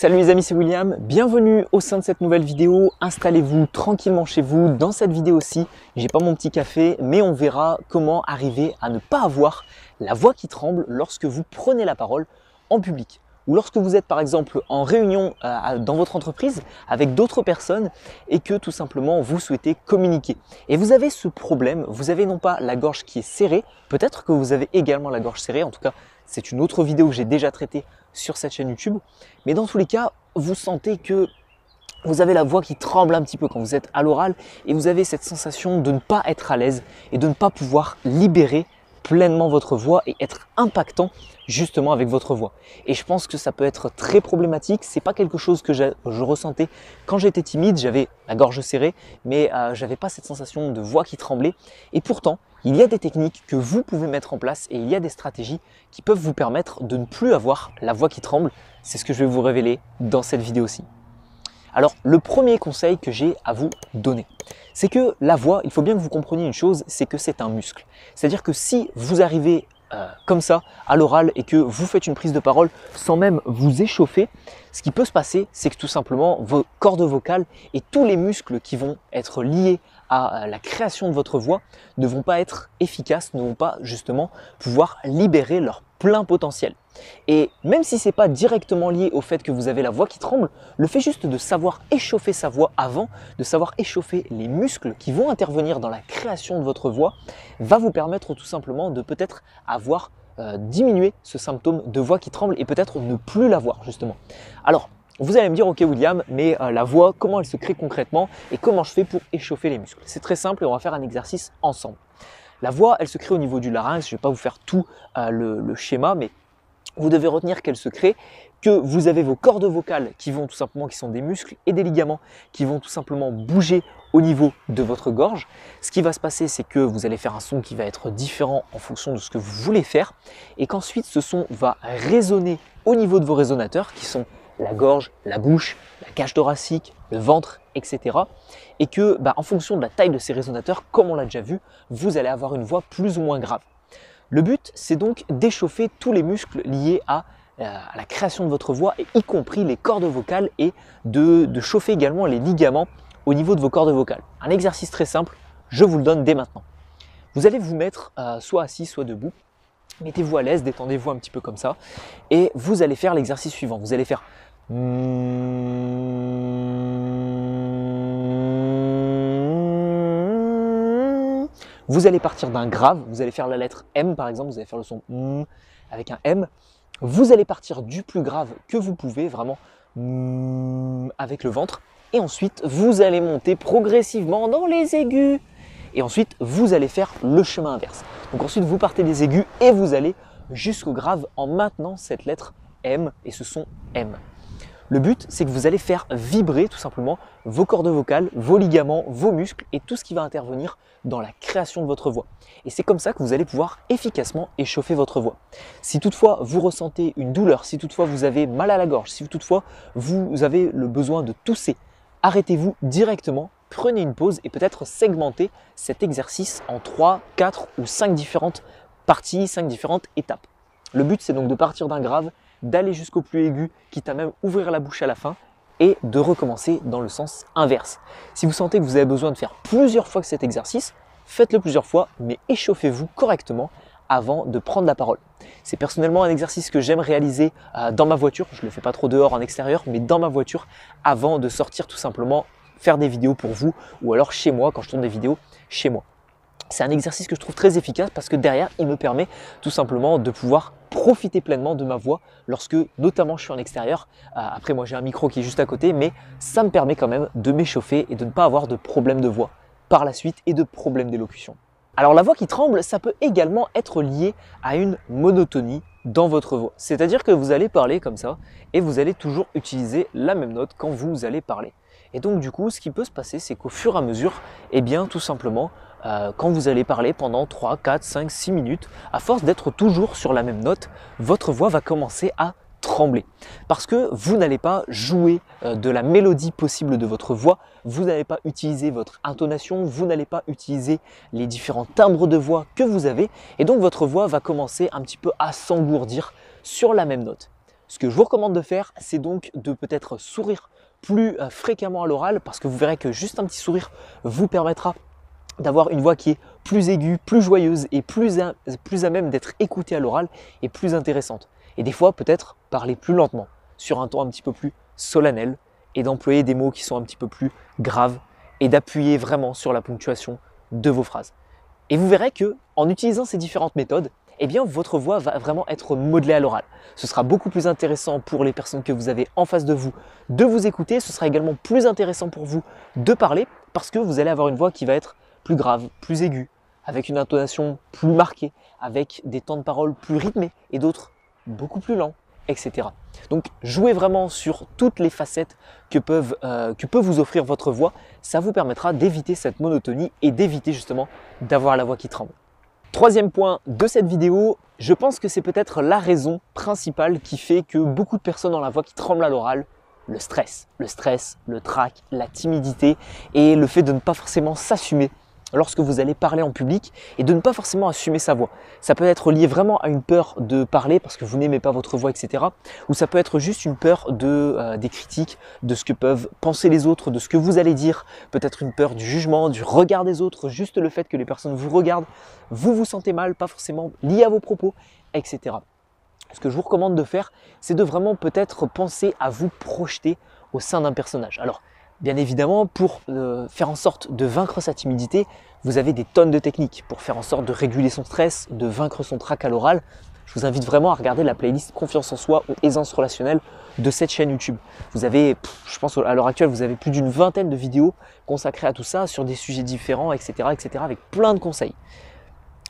Salut les amis, c'est William. Bienvenue au sein de cette nouvelle vidéo. Installez-vous tranquillement chez vous. Dans cette vidéo-ci, j'ai pas mon petit café, mais on verra comment arriver à ne pas avoir la voix qui tremble lorsque vous prenez la parole en public ou lorsque vous êtes par exemple en réunion euh, dans votre entreprise avec d'autres personnes et que tout simplement vous souhaitez communiquer. Et vous avez ce problème, vous avez non pas la gorge qui est serrée, peut-être que vous avez également la gorge serrée, en tout cas c'est une autre vidéo que j'ai déjà traitée sur cette chaîne YouTube. Mais dans tous les cas, vous sentez que vous avez la voix qui tremble un petit peu quand vous êtes à l'oral et vous avez cette sensation de ne pas être à l'aise et de ne pas pouvoir libérer pleinement votre voix et être impactant justement avec votre voix. Et je pense que ça peut être très problématique. C'est pas quelque chose que je, ressentais quand j'étais timide. J'avais la gorge serrée, mais euh, j'avais pas cette sensation de voix qui tremblait. Et pourtant, il y a des techniques que vous pouvez mettre en place et il y a des stratégies qui peuvent vous permettre de ne plus avoir la voix qui tremble. C'est ce que je vais vous révéler dans cette vidéo-ci. Alors, le premier conseil que j'ai à vous donner, c'est que la voix, il faut bien que vous compreniez une chose, c'est que c'est un muscle. C'est-à-dire que si vous arrivez euh, comme ça à l'oral et que vous faites une prise de parole sans même vous échauffer, ce qui peut se passer, c'est que tout simplement vos cordes vocales et tous les muscles qui vont être liés à la création de votre voix ne vont pas être efficaces, ne vont pas justement pouvoir libérer leur plein potentiel. Et même si c'est pas directement lié au fait que vous avez la voix qui tremble, le fait juste de savoir échauffer sa voix avant, de savoir échauffer les muscles qui vont intervenir dans la création de votre voix, va vous permettre tout simplement de peut-être avoir euh, diminué ce symptôme de voix qui tremble et peut-être ne plus l'avoir justement. Alors, vous allez me dire, ok William, mais euh, la voix, comment elle se crée concrètement et comment je fais pour échauffer les muscles C'est très simple et on va faire un exercice ensemble. La voix, elle se crée au niveau du larynx. Je ne vais pas vous faire tout euh, le, schéma, mais vous devez retenir quel secret que vous avez vos cordes vocales qui vont tout simplement, qui sont des muscles et des ligaments qui vont tout simplement bouger au niveau de votre gorge. Ce qui va se passer, c'est que vous allez faire un son qui va être différent en fonction de ce que vous voulez faire et qu'ensuite ce son va résonner au niveau de vos résonateurs qui sont la gorge, la bouche, la cage thoracique, le ventre, etc. Et que, bah, en fonction de la taille de ces résonateurs, comme on l'a déjà vu, vous allez avoir une voix plus ou moins grave. Le but, c'est donc d'échauffer tous les muscles liés à, euh, la création de votre voix, y compris les cordes vocales, et de, chauffer également les ligaments au niveau de vos cordes vocales. Un exercice très simple, je vous le donne dès maintenant. Vous allez vous mettre euh, soit assis, soit debout. Mettez-vous à l'aise, détendez-vous un petit peu comme ça. Et vous allez faire l'exercice suivant. Vous allez faire... Vous allez partir d'un grave, vous allez faire la lettre M par exemple, vous allez faire le son M avec un M. Vous allez partir du plus grave que vous pouvez, vraiment M mm, avec le ventre. Et ensuite, vous allez monter progressivement dans les aigus. Et ensuite, vous allez faire le chemin inverse. Donc ensuite, vous partez des aigus et vous allez jusqu'au grave en maintenant cette lettre M et ce son M. Le but, c'est que vous allez faire vibrer tout simplement vos cordes vocales, vos ligaments, vos muscles et tout ce qui va intervenir dans la création de votre voix. Et c'est comme ça que vous allez pouvoir efficacement échauffer votre voix. Si toutefois vous ressentez une douleur, si toutefois vous avez mal à la gorge, si toutefois vous avez le besoin de tousser, arrêtez-vous directement prenez une pause et peut-être segmentez cet exercice en 3, 4 ou 5 différentes parties, 5 différentes étapes. Le but, c'est donc de partir d'un grave d'aller jusqu'au plus aigu, quitte à même ouvrir la bouche à la fin, et de recommencer dans le sens inverse. Si vous sentez que vous avez besoin de faire plusieurs fois cet exercice, faites-le plusieurs fois, mais échauffez-vous correctement avant de prendre la parole. C'est personnellement un exercice que j'aime réaliser euh, dans ma voiture, je ne le fais pas trop dehors en extérieur, mais dans ma voiture avant de sortir tout simplement faire des vidéos pour vous ou alors chez moi quand je tourne des vidéos chez moi. C'est un exercice que je trouve très efficace parce que derrière, il me permet tout simplement de pouvoir profiter pleinement de ma voix lorsque notamment je suis en extérieur. Euh, après moi j'ai un micro qui est juste à côté mais ça me permet quand même de m'échauffer et de ne pas avoir de problème de voix par la suite et de problème d'élocution. Alors la voix qui tremble, ça peut également être lié à une monotonie dans votre voix. C'est-à-dire que vous allez parler comme ça et vous allez toujours utiliser la même note quand vous allez parler. Et donc du coup, ce qui peut se passer, c'est qu'au fur et à mesure, eh bien tout simplement, euh, quand vous allez parler pendant 3, 4, 5, 6 minutes, à force d'être toujours sur la même note, votre voix va commencer à trembler. Parce que vous n'allez pas jouer euh, de la mélodie possible de votre voix, vous n'allez pas utiliser votre intonation, vous n'allez pas utiliser les différents timbres de voix que vous avez, et donc votre voix va commencer un petit peu à s'engourdir sur la même note. Ce que je vous recommande de faire, c'est donc de peut-être sourire plus euh, fréquemment à l'oral, parce que vous verrez que juste un petit sourire vous permettra d'avoir une voix qui est plus aiguë, plus joyeuse et plus à, même d'être écoutée à l'oral et plus intéressante. Et des fois, peut-être parler plus lentement, sur un ton un petit peu plus solennel et d'employer des mots qui sont un petit peu plus graves et d'appuyer vraiment sur la ponctuation de vos phrases. Et vous verrez que en utilisant ces différentes méthodes, eh bien votre voix va vraiment être modelée à l'oral. Ce sera beaucoup plus intéressant pour les personnes que vous avez en face de vous de vous écouter, ce sera également plus intéressant pour vous de parler parce que vous allez avoir une voix qui va être plus grave, plus aiguë, avec une intonation plus marquée, avec des temps de parole plus rythmés et d'autres beaucoup plus lents, etc. Donc jouez vraiment sur toutes les facettes que, peuvent, euh, que peut vous offrir votre voix. Ça vous permettra d'éviter cette monotonie et d'éviter justement d'avoir la voix qui tremble. Troisième point de cette vidéo, je pense que c'est peut-être la raison principale qui fait que beaucoup de personnes ont la voix qui tremble à l'oral, le stress. Le stress, le trac, la timidité et le fait de ne pas forcément s'assumer lorsque vous allez parler en public et de ne pas forcément assumer sa voix. Ça peut être lié vraiment à une peur de parler parce que vous n'aimez pas votre voix, etc. Ou ça peut être juste une peur euh, des critiques, de ce que peuvent penser les autres, de ce que vous allez dire. Peut-être une peur du jugement, du regard des autres, juste le fait que les personnes vous regardent, vous vous sentez mal, pas forcément lié à vos propos, etc. Ce que je vous recommande de faire, c'est de vraiment peut-être penser à vous projeter au sein d'un personnage. Alors, Bien évidemment, pour euh, faire en sorte de vaincre sa timidité, vous avez des tonnes de techniques pour faire en sorte de réguler son stress, de vaincre son trac à l'oral. Je vous invite vraiment à regarder la playlist Confiance en soi ou Aisance relationnelle de cette chaîne YouTube. Vous avez, je pense à l'heure actuelle, vous avez plus d'une vingtaine de vidéos consacrées à tout ça sur des sujets différents, etc., etc., avec plein de conseils.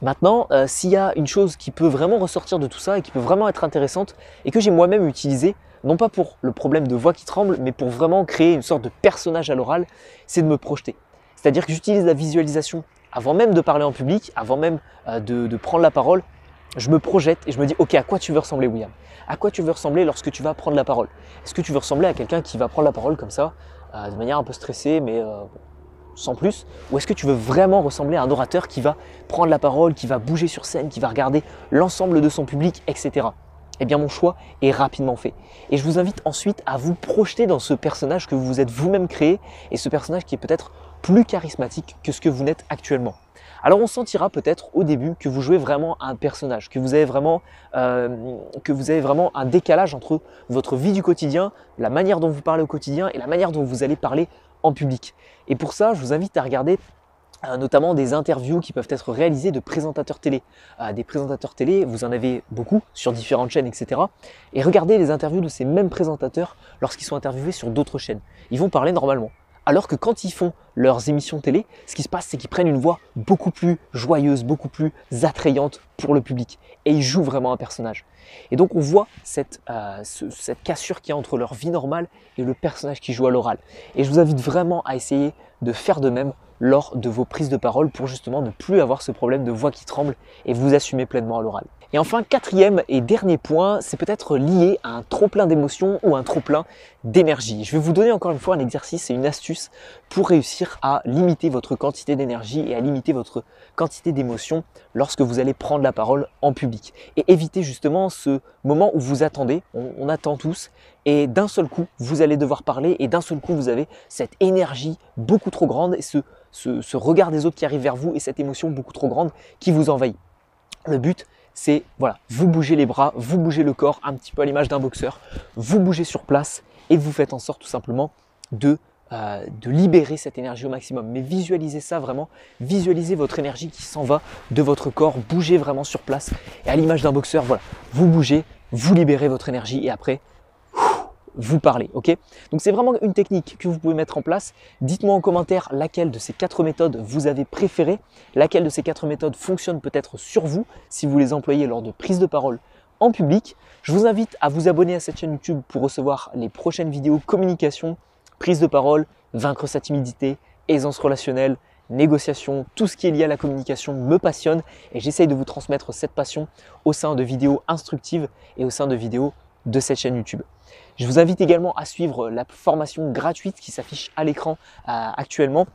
Maintenant, euh, s'il y a une chose qui peut vraiment ressortir de tout ça et qui peut vraiment être intéressante et que j'ai moi-même utilisé, non pas pour le problème de voix qui tremble, mais pour vraiment créer une sorte de personnage à l'oral, c'est de me projeter. C'est-à-dire que j'utilise la visualisation avant même de parler en public, avant même euh, de, prendre la parole, je me projette et je me dis, ok, à quoi tu veux ressembler, William À quoi tu veux ressembler lorsque tu vas prendre la parole Est-ce que tu veux ressembler à quelqu'un qui va prendre la parole comme ça, euh, de manière un peu stressée, mais sans plus Ou est-ce que tu veux vraiment ressembler à un orateur qui va prendre la parole, qui va bouger sur scène, qui va regarder l'ensemble de son public, etc. Eh bien mon choix est rapidement fait. Et je vous invite ensuite à vous projeter dans ce personnage que vous vous êtes vous-même créé et ce personnage qui est peut-être plus charismatique que ce que vous n'êtes actuellement. Alors on sentira peut-être au début que vous jouez vraiment un personnage, que vous avez vraiment, euh, que vous avez vraiment un décalage entre votre vie du quotidien, la manière dont vous parlez au quotidien et la manière dont vous allez parler en public. Et pour ça, je vous invite à regarder euh, notamment des interviews qui peuvent être réalisées de présentateurs télé. Euh, des présentateurs télé, vous en avez beaucoup sur différentes chaînes, etc. Et regardez les interviews de ces mêmes présentateurs lorsqu'ils sont interviewés sur d'autres chaînes. Ils vont parler normalement. Alors que quand ils font leurs émissions télé, ce qui se passe, c'est qu'ils prennent une voix beaucoup plus joyeuse, beaucoup plus attrayante pour le public. Et ils jouent vraiment un personnage. Et donc on voit euh, cette, cassure qu'il y a entre leur vie normale et le personnage qui joue à l'oral. Et je vous invite vraiment à essayer de faire de même lors de vos prises de parole pour justement ne plus avoir ce problème de voix qui tremble et vous assumer pleinement à l'oral. Et enfin, quatrième et dernier point, c'est peut-être lié à un trop-plein d'émotions ou un trop-plein d'énergie. Je vais vous donner encore une fois un exercice et une astuce pour réussir à limiter votre quantité d'énergie et à limiter votre quantité d'émotions lorsque vous allez prendre la parole en public. Et éviter justement ce moment où vous attendez, on, attend tous, et d'un seul coup, vous allez devoir parler et d'un seul coup, vous avez cette énergie beaucoup trop grande et ce regard des autres qui arrive vers vous et cette émotion beaucoup trop grande qui vous envahit. Le but, c'est voilà, vous bougez les bras, vous bougez le corps, un petit peu à l'image d'un boxeur, vous bougez sur place et vous faites en sorte tout simplement euh, de, libérer cette énergie au maximum. Mais visualisez ça vraiment, visualisez votre énergie qui s'en va de votre corps, bougez vraiment sur place et à l'image d'un boxeur, voilà, vous bougez, vous libérez votre énergie et après vous parler. Ok Donc c'est vraiment une technique que vous pouvez mettre en place. Dites-moi en commentaire laquelle de ces quatre méthodes vous avez préférée, laquelle de ces quatre méthodes fonctionne peut-être sur vous si vous les employez lors de prises de parole en public. Je vous invite à vous abonner à cette chaîne YouTube pour recevoir les prochaines vidéos communication, prise de parole, vaincre sa timidité, aisance relationnelle, négociation, tout ce qui est lié à la communication me passionne et j'essaye de vous transmettre cette passion au sein de vidéos instructives et au sein de vidéos de cette chaîne YouTube. Je vous invite également à suivre la formation gratuite qui s'affiche à l'écran euh, actuellement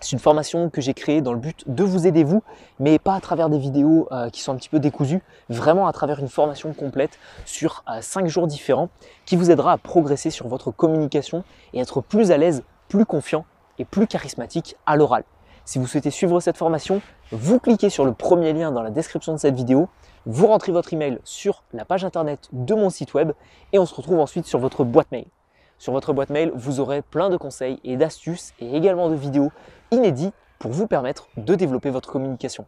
c'est une formation que j'ai créée dans le but de vous aider vous, mais pas à travers des vidéos euh, qui sont un petit peu décousues, vraiment à travers une formation complète sur euh, cinq 5 jours différents qui vous aidera à progresser sur votre communication et être plus à l'aise, plus confiant et plus charismatique à l'oral. Si vous souhaitez suivre cette formation, vous cliquez sur le premier lien dans la description de cette vidéo, vous rentrez votre email sur la page internet de mon site web et on se retrouve ensuite sur votre boîte mail. Sur votre boîte mail, vous aurez plein de conseils et d'astuces et également de vidéos inédites pour vous permettre de développer votre communication.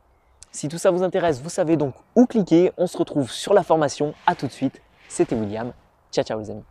Si tout ça vous intéresse, vous savez donc où cliquer. On se retrouve sur la formation. À tout de suite. C'était William. Ciao, ciao les amis.